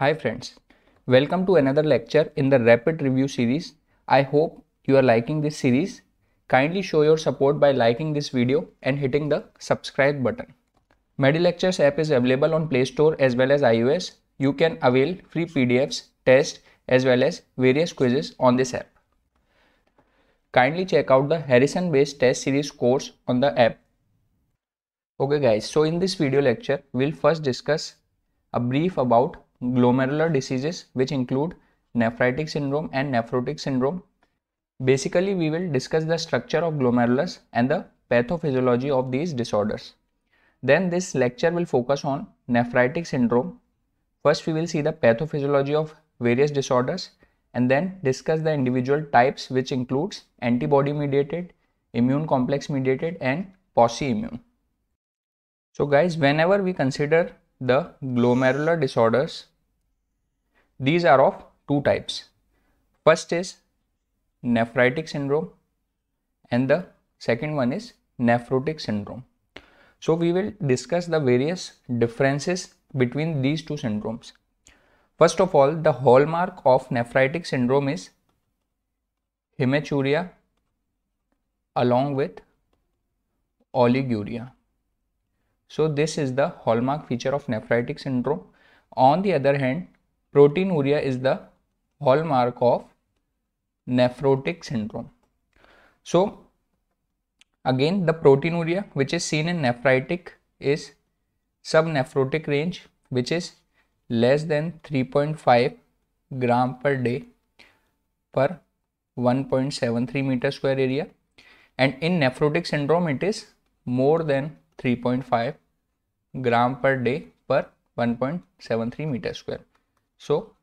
Hi friends, welcome to another lecture in the rapid review series. I hope you are liking this series. Kindly show your support by liking this video and hitting the subscribe button. MediLectures app is available on Play Store as well as iOS. You can avail free PDFs, tests as well as various quizzes on this app. Kindly check out the Harrison based test series course on the app. Okay guys, so in this video lecture, we'll first discuss a brief about glomerular diseases which include nephritic syndrome and nephrotic syndrome. Basically, we will discuss the structure of glomerulus and the pathophysiology of these disorders. Then this lecture will focus on nephritic syndrome. First, we will see the pathophysiology of various disorders and then discuss the individual types which includes antibody mediated, immune complex mediated and posse immune. So guys, whenever we consider the glomerular disorders, these are of two types. First is nephritic syndrome and the second one is nephrotic syndrome. So we will discuss the various differences between these two syndromes. First of all, the hallmark of nephritic syndrome is hematuria along with oliguria. So this is the hallmark feature of nephritic syndrome. On the other hand, proteinuria is the hallmark of nephrotic syndrome. So again the proteinuria which is seen in nephritic is subnephrotic range which is less than 3.5 gram per day per 1.73 meter square area and in nephrotic syndrome it is more than 3.5 gram per day per 1.73 meter square. So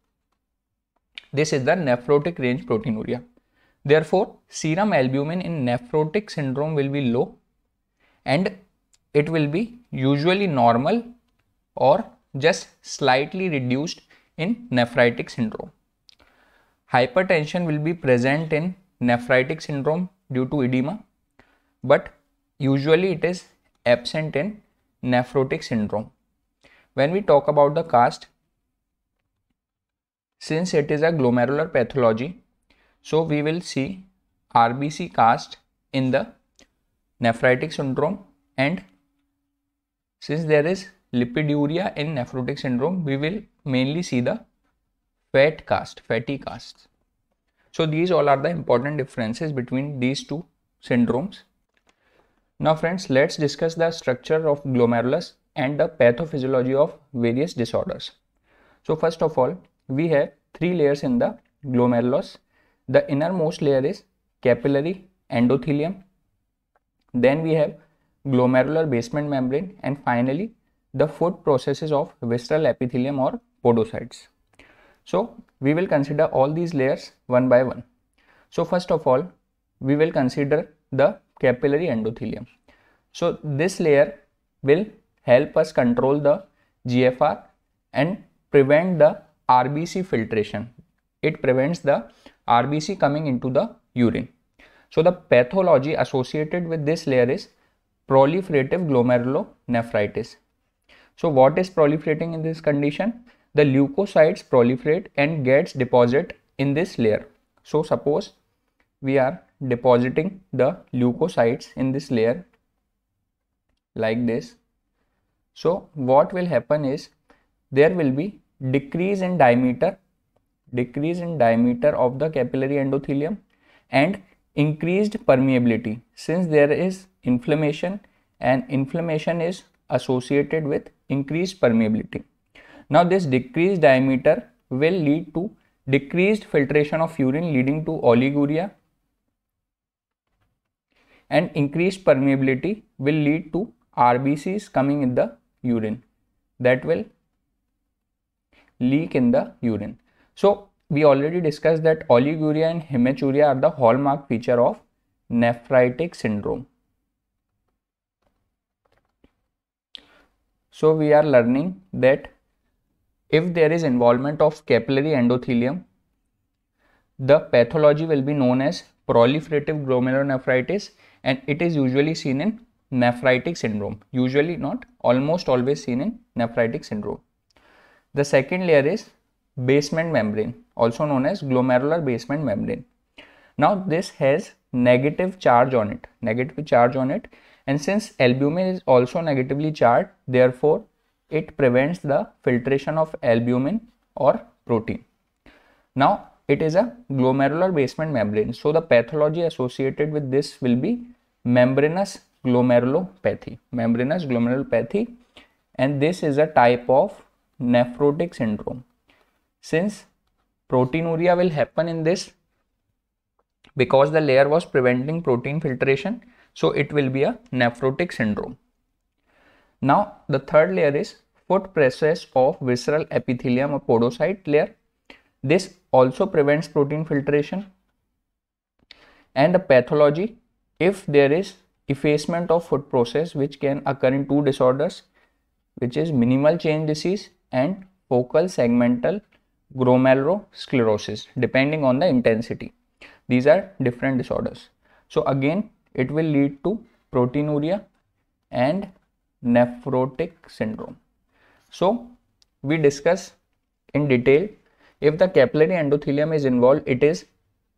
this is the nephrotic range proteinuria. Therefore, serum albumin in nephrotic syndrome will be low and it will be usually normal or just slightly reduced in nephritic syndrome. Hypertension will be present in nephritic syndrome due to edema, but usually it is absent in nephrotic syndrome. When we talk about the cast, since it is a glomerular pathology, so we will see RBC cast in the nephritic syndrome and since there is lipiduria in nephrotic syndrome, we will mainly see the fat cast, fatty casts. So these all are the important differences between these two syndromes now friends, let's discuss the structure of glomerulus and the pathophysiology of various disorders. So first of all, we have three layers in the glomerulus. The innermost layer is capillary endothelium. Then we have glomerular basement membrane and finally the food processes of visceral epithelium or podocytes. So we will consider all these layers one by one. So first of all, we will consider the capillary endothelium. So this layer will help us control the GFR and prevent the RBC filtration. It prevents the RBC coming into the urine. So the pathology associated with this layer is proliferative glomerulonephritis. So what is proliferating in this condition? The leukocytes proliferate and gets deposit in this layer. So suppose we are depositing the leukocytes in this layer like this. So what will happen is there will be decrease in diameter, decrease in diameter of the capillary endothelium and increased permeability since there is inflammation and inflammation is associated with increased permeability. Now this decreased diameter will lead to decreased filtration of urine leading to oliguria and increased permeability will lead to RBCs coming in the urine that will leak in the urine. So we already discussed that oliguria and hematuria are the hallmark feature of nephritic syndrome. So we are learning that if there is involvement of capillary endothelium, the pathology will be known as proliferative glomerulonephritis and it is usually seen in nephritic syndrome usually not almost always seen in nephritic syndrome the second layer is basement membrane also known as glomerular basement membrane now this has negative charge on it negative charge on it and since albumin is also negatively charged therefore it prevents the filtration of albumin or protein now it is a glomerular basement membrane. So the pathology associated with this will be membranous glomerulopathy, membranous glomerulopathy and this is a type of nephrotic syndrome. Since proteinuria will happen in this because the layer was preventing protein filtration, so it will be a nephrotic syndrome. Now the third layer is foot process of visceral epithelium or podocyte layer this also prevents protein filtration and the pathology if there is effacement of food process which can occur in two disorders which is minimal change disease and focal segmental glomerulosclerosis depending on the intensity. These are different disorders. So again it will lead to proteinuria and nephrotic syndrome. So we discuss in detail if the capillary endothelium is involved, it is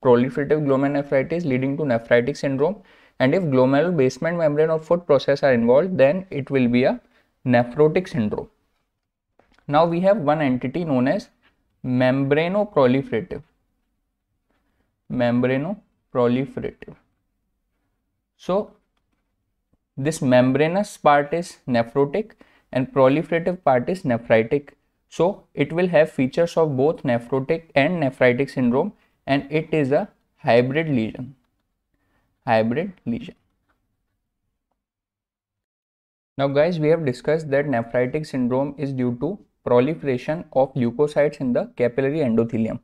proliferative glomerulonephritis leading to nephritic syndrome. And if glomerular basement membrane or foot process are involved, then it will be a nephrotic syndrome. Now we have one entity known as membranoproliferative. Membranoproliferative. So this membranous part is nephrotic and proliferative part is nephritic so it will have features of both nephrotic and nephritic syndrome and it is a hybrid lesion. Hybrid lesion. Now guys, we have discussed that nephritic syndrome is due to proliferation of leukocytes in the capillary endothelium.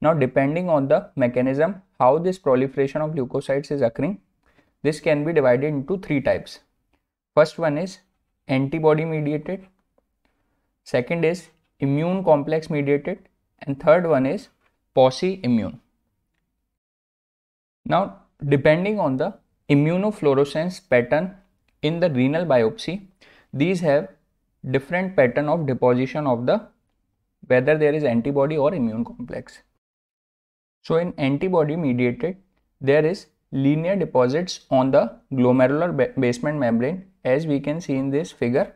Now depending on the mechanism, how this proliferation of leukocytes is occurring, this can be divided into three types. First one is antibody mediated, second is immune complex mediated and third one is posse immune. Now depending on the immunofluorescence pattern in the renal biopsy these have different pattern of deposition of the whether there is antibody or immune complex. So in antibody mediated there is linear deposits on the glomerular basement membrane as we can see in this figure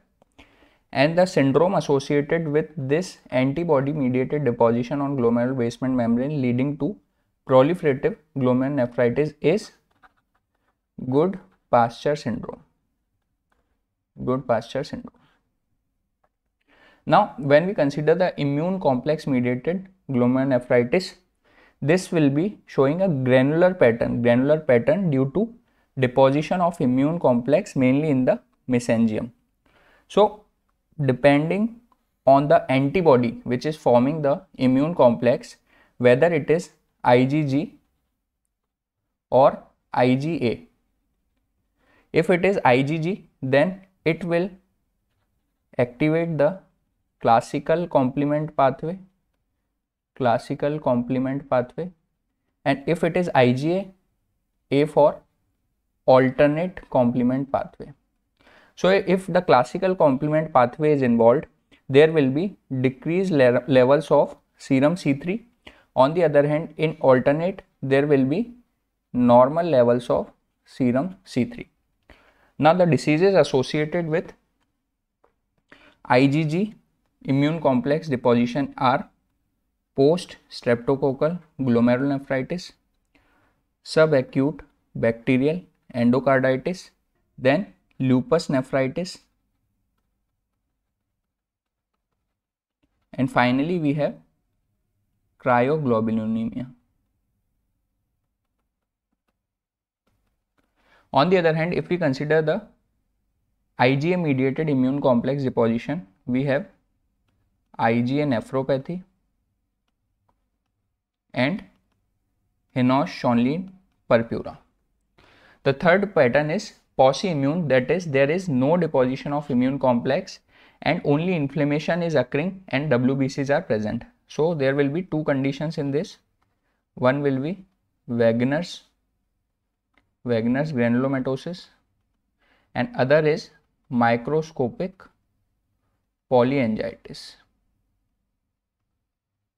and the syndrome associated with this antibody mediated deposition on glomerular basement membrane leading to proliferative glomerulonephritis is good pasture syndrome good pasture syndrome now when we consider the immune complex mediated glomerulonephritis this will be showing a granular pattern granular pattern due to deposition of immune complex mainly in the mesangium so depending on the antibody which is forming the immune complex whether it is IgG or IgA. If it is IgG then it will activate the classical complement pathway classical complement pathway and if it is IgA A for alternate complement pathway. So if the classical complement pathway is involved, there will be decreased le levels of serum C3. On the other hand, in alternate, there will be normal levels of serum C3. Now the diseases associated with IgG immune complex deposition are post streptococcal glomerulonephritis, subacute bacterial endocarditis, then lupus nephritis. And finally, we have cryoglobulinemia. On the other hand, if we consider the IgA mediated immune complex deposition, we have IgA nephropathy and Henoch-Schönlein purpura. The third pattern is posi-immune that is there is no deposition of immune complex and only inflammation is occurring and WBCs are present. So there will be two conditions in this. One will be Wegener's, Wegener's granulomatosis and other is microscopic polyangiitis.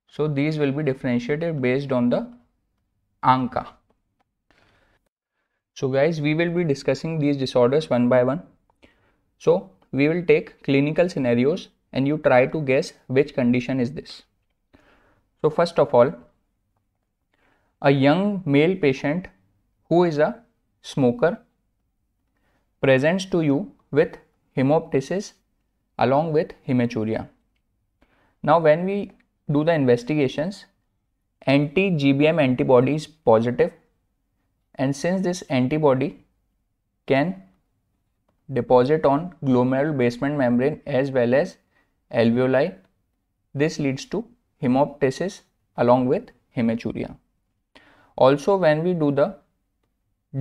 So these will be differentiated based on the ANCA. So guys, we will be discussing these disorders one by one. So we will take clinical scenarios and you try to guess which condition is this. So first of all, a young male patient who is a smoker presents to you with hemoptysis along with hematuria. Now when we do the investigations, anti-GBM antibody is positive and since this antibody can deposit on glomerular basement membrane as well as alveoli this leads to hemoptysis along with hematuria also when we do the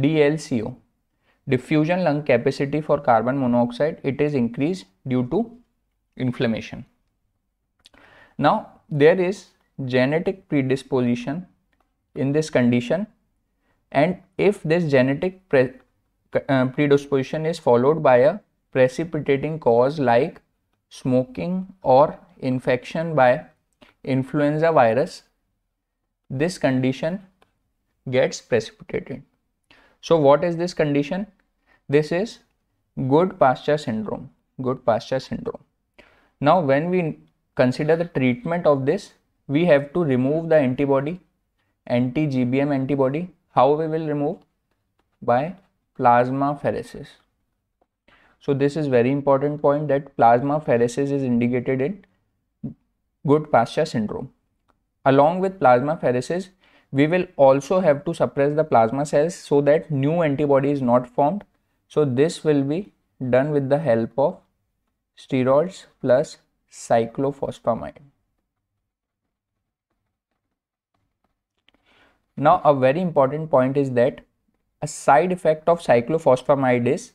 DLCO diffusion lung capacity for carbon monoxide it is increased due to inflammation now there is genetic predisposition in this condition and if this genetic pre uh, predisposition is followed by a precipitating cause like smoking or infection by influenza virus this condition gets precipitated so what is this condition this is good pasture syndrome good pasture syndrome now when we consider the treatment of this we have to remove the antibody anti gbm antibody how we will remove? By plasma pheresis. So this is very important point that plasma pheresis is indicated in good pasture syndrome. Along with plasma pheresis, we will also have to suppress the plasma cells so that new antibody is not formed. So this will be done with the help of steroids plus cyclophosphamide. Now a very important point is that a side effect of cyclophosphamide is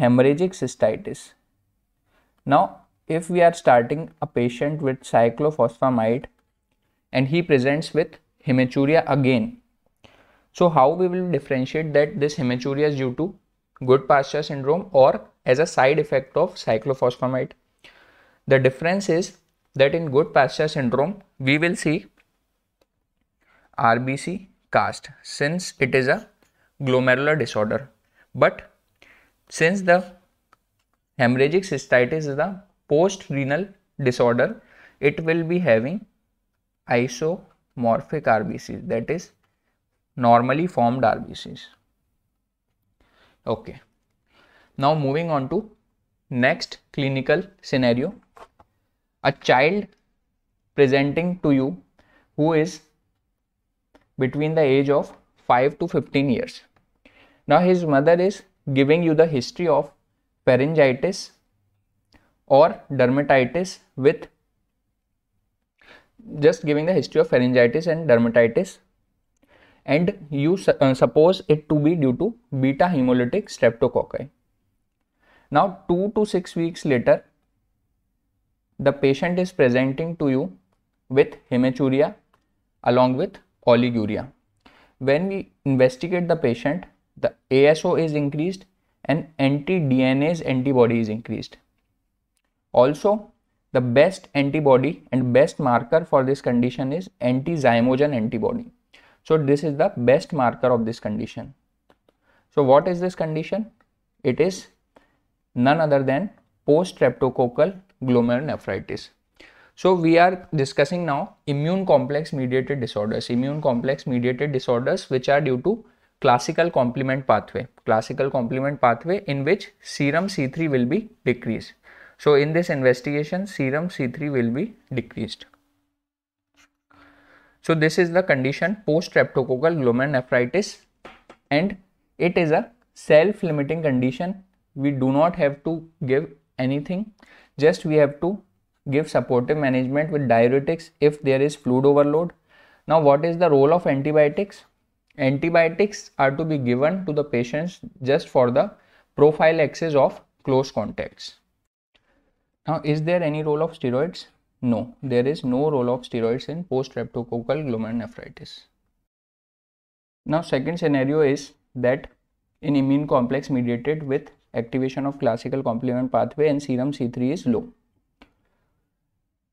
hemorrhagic cystitis. Now if we are starting a patient with cyclophosphamide and he presents with hematuria again. So how we will differentiate that this hematuria is due to good pasture syndrome or as a side effect of cyclophosphamide. The difference is that in good pasture syndrome, we will see RBC cast since it is a glomerular disorder. But since the hemorrhagic cystitis is a post-renal disorder, it will be having isomorphic RBCs that is normally formed RBCs. Okay. Now moving on to next clinical scenario. A child presenting to you who is between the age of 5 to 15 years. Now his mother is giving you the history of pharyngitis or dermatitis with just giving the history of pharyngitis and dermatitis and you su uh, suppose it to be due to beta hemolytic streptococci. Now 2 to 6 weeks later the patient is presenting to you with hematuria along with oliguria. When we investigate the patient, the ASO is increased and anti dnas antibody is increased. Also, the best antibody and best marker for this condition is anti-zymogen antibody. So this is the best marker of this condition. So what is this condition? It is none other than post-streptococcal glomerulonephritis. So we are discussing now immune complex mediated disorders, immune complex mediated disorders which are due to classical complement pathway, classical complement pathway in which serum C3 will be decreased. So in this investigation serum C3 will be decreased. So this is the condition post streptococcal glomerulonephritis and it is a self-limiting condition. We do not have to give anything just we have to give supportive management with diuretics if there is fluid overload. Now, what is the role of antibiotics? Antibiotics are to be given to the patients just for the profile excess of close contacts. Now, is there any role of steroids? No, there is no role of steroids in post-streptococcal glomerulonephritis. Now, second scenario is that in immune complex mediated with activation of classical complement pathway and serum C3 is low.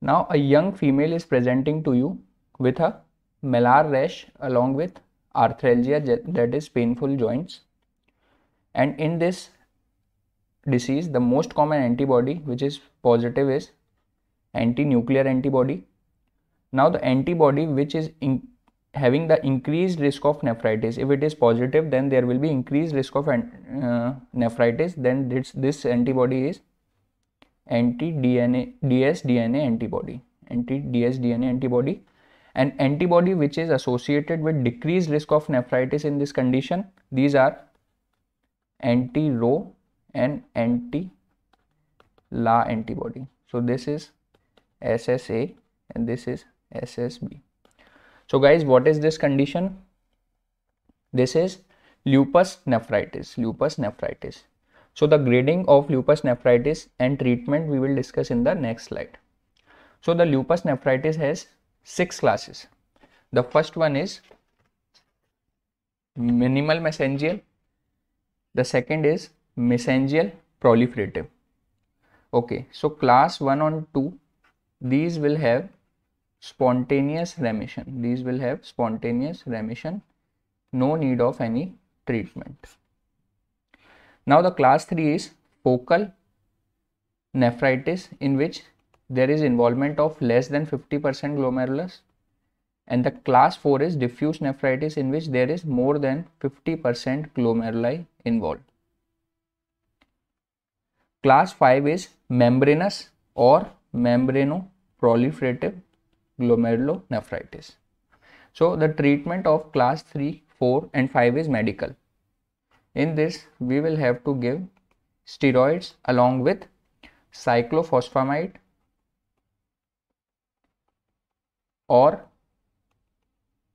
Now a young female is presenting to you with a malar rash along with arthralgia that is painful joints. And in this disease, the most common antibody which is positive is anti-nuclear antibody. Now the antibody which is having the increased risk of nephritis, if it is positive then there will be increased risk of uh, nephritis, then this, this antibody is anti-DNA dsDNA antibody, anti-dsDNA antibody. and antibody which is associated with decreased risk of nephritis in this condition. These are anti-Rho and anti-La antibody. So this is SSA and this is SSB. So guys, what is this condition? This is lupus nephritis, lupus nephritis. So the grading of lupus nephritis and treatment we will discuss in the next slide. So the lupus nephritis has six classes. The first one is minimal mesangial. The second is mesangial proliferative. Okay, so class 1 on 2, these will have spontaneous remission. These will have spontaneous remission, no need of any treatment. Now the class 3 is focal nephritis in which there is involvement of less than 50% glomerulus and the class 4 is diffuse nephritis in which there is more than 50% glomeruli involved. Class 5 is membranous or membranoproliferative glomerulonephritis. So the treatment of class 3, 4 and 5 is medical in this we will have to give steroids along with cyclophosphamide or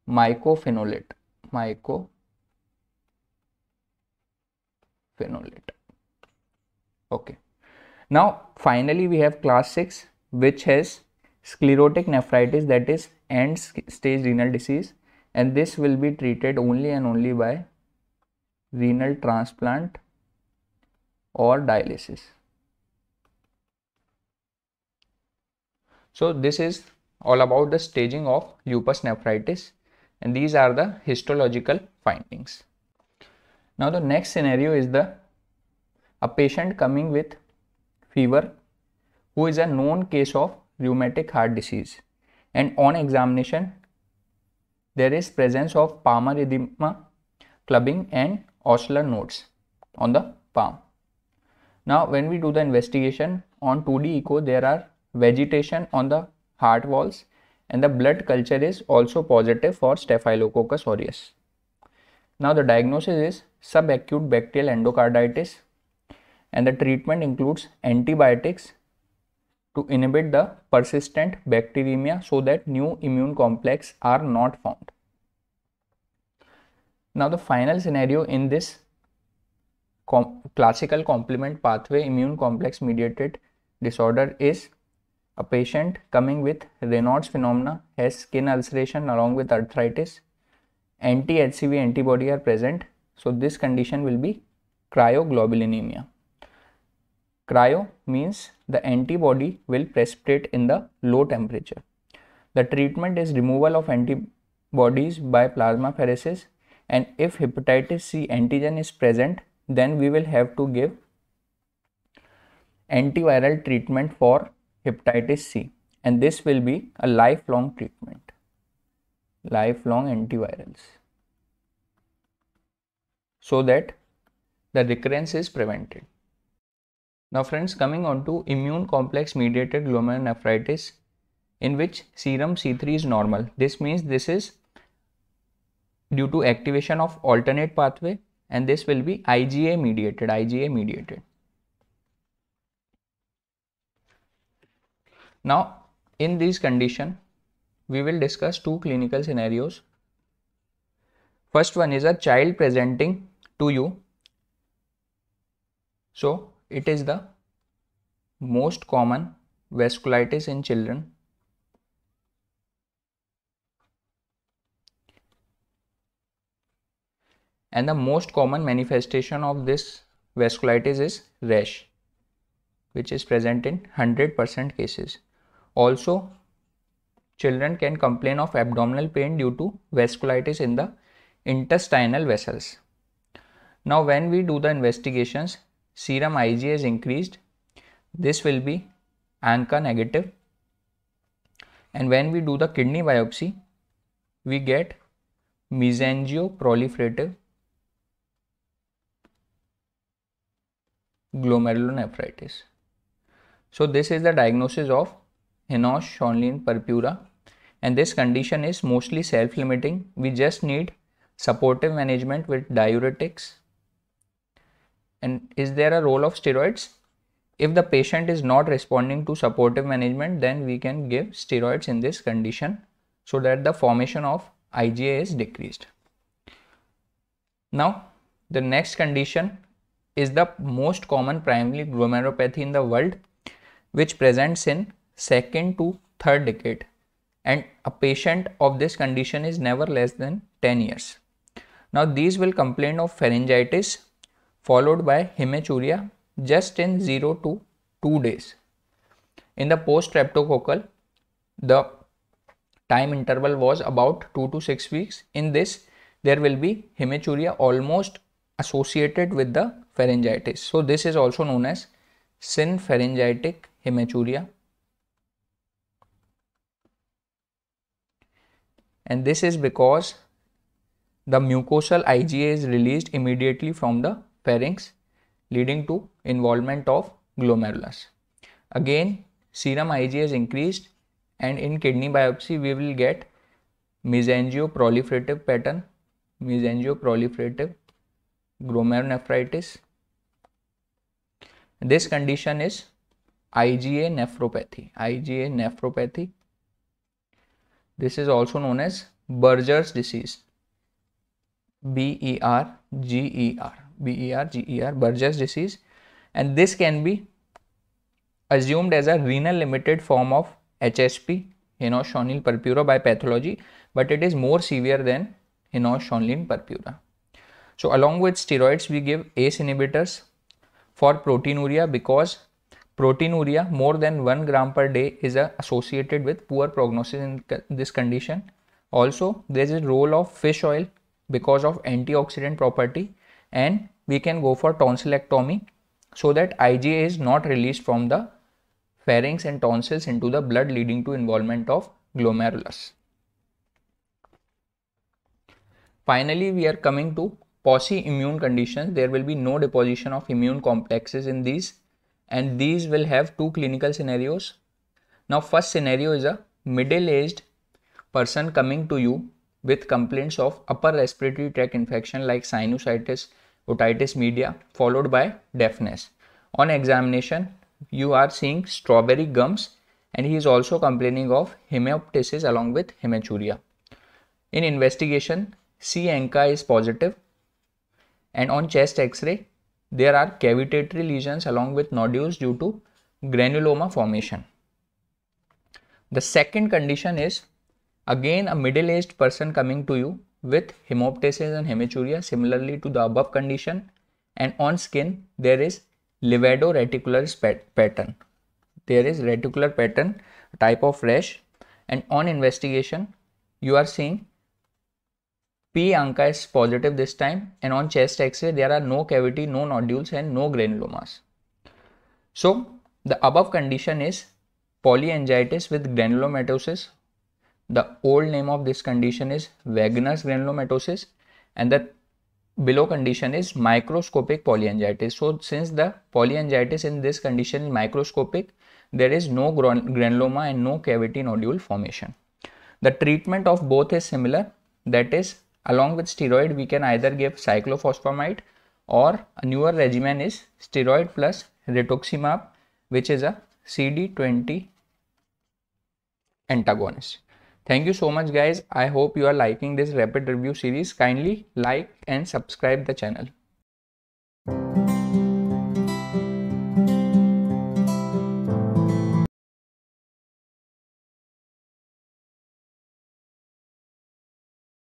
mycophenolate mycophenolate okay now finally we have class 6 which has sclerotic nephritis that is end stage renal disease and this will be treated only and only by renal transplant or dialysis. So this is all about the staging of lupus nephritis and these are the histological findings. Now the next scenario is the a patient coming with fever who is a known case of rheumatic heart disease and on examination there is presence of palmar edema clubbing and oscillar nodes on the palm. Now when we do the investigation on 2D echo there are vegetation on the heart walls and the blood culture is also positive for Staphylococcus aureus. Now the diagnosis is subacute bacterial endocarditis and the treatment includes antibiotics to inhibit the persistent bacteremia so that new immune complex are not found. Now the final scenario in this com classical complement pathway immune complex mediated disorder is a patient coming with Raynaud's phenomena has skin ulceration along with arthritis. Anti-HCV antibody are present. So this condition will be cryoglobulinemia. Cryo means the antibody will precipitate in the low temperature. The treatment is removal of antibodies by plasmapheresis and if hepatitis C antigen is present then we will have to give antiviral treatment for hepatitis C and this will be a lifelong treatment lifelong antivirals so that the recurrence is prevented now friends coming on to immune complex mediated glomerulonephritis in which serum C3 is normal this means this is due to activation of alternate pathway and this will be IgA mediated, IgA mediated. Now, in this condition, we will discuss two clinical scenarios. First one is a child presenting to you. So, it is the most common vasculitis in children and the most common manifestation of this vasculitis is rash which is present in 100% cases. Also children can complain of abdominal pain due to vasculitis in the intestinal vessels. Now when we do the investigations serum IgA is increased this will be ANCA negative and when we do the kidney biopsy we get mesangio proliferative glomerulonephritis. So this is the diagnosis of Henoch Schönlein purpura and this condition is mostly self-limiting. We just need supportive management with diuretics. And is there a role of steroids? If the patient is not responding to supportive management, then we can give steroids in this condition so that the formation of IgA is decreased. Now, the next condition is the most common primary glomerulopathy in the world which presents in second to third decade and a patient of this condition is never less than 10 years. Now these will complain of pharyngitis followed by hematuria just in 0 to 2 days. In the post streptococcal, the time interval was about 2 to 6 weeks. In this, there will be hematuria almost associated with the pharyngitis. So this is also known as synpharyngitic hematuria. And this is because the mucosal IgA is released immediately from the pharynx leading to involvement of glomerulus. Again, serum IgA is increased and in kidney biopsy we will get mesangioproliferative pattern, mesangioproliferative glomerulonephritis this condition is IgA nephropathy. IgA nephropathy. This is also known as Berger's disease. B E R G E R. B E R G E R. Berger's disease. And this can be assumed as a renal limited form of HSP, Henoschonil purpura by pathology, but it is more severe than Henoschonil purpura. So, along with steroids, we give ACE inhibitors, for proteinuria because proteinuria more than 1 gram per day is uh, associated with poor prognosis in this condition. Also, there is a role of fish oil because of antioxidant property and we can go for tonsillectomy so that IgA is not released from the pharynx and tonsils into the blood leading to involvement of glomerulus. Finally, we are coming to POSI immune conditions, there will be no deposition of immune complexes in these and these will have two clinical scenarios. Now first scenario is a middle-aged person coming to you with complaints of upper respiratory tract infection like sinusitis, otitis media followed by deafness. On examination, you are seeing strawberry gums and he is also complaining of hemoptysis along with hematuria. In investigation, C. ANCA is positive and on chest x-ray there are cavitatory lesions along with nodules due to granuloma formation. The second condition is again a middle aged person coming to you with hemoptysis and hematuria similarly to the above condition and on skin there is livido reticular pattern. There is reticular pattern type of rash and on investigation you are seeing P anca is positive this time and on chest x-ray there are no cavity, no nodules and no granulomas. So the above condition is polyangiitis with granulomatosis. The old name of this condition is Wegener's granulomatosis and the below condition is microscopic polyangiitis. So since the polyangiitis in this condition is microscopic, there is no granuloma and no cavity nodule formation. The treatment of both is similar that is Along with steroid, we can either give cyclophosphamide or a newer regimen is steroid plus rituximab, which is a CD20 antagonist. Thank you so much guys. I hope you are liking this rapid review series. Kindly like and subscribe the channel.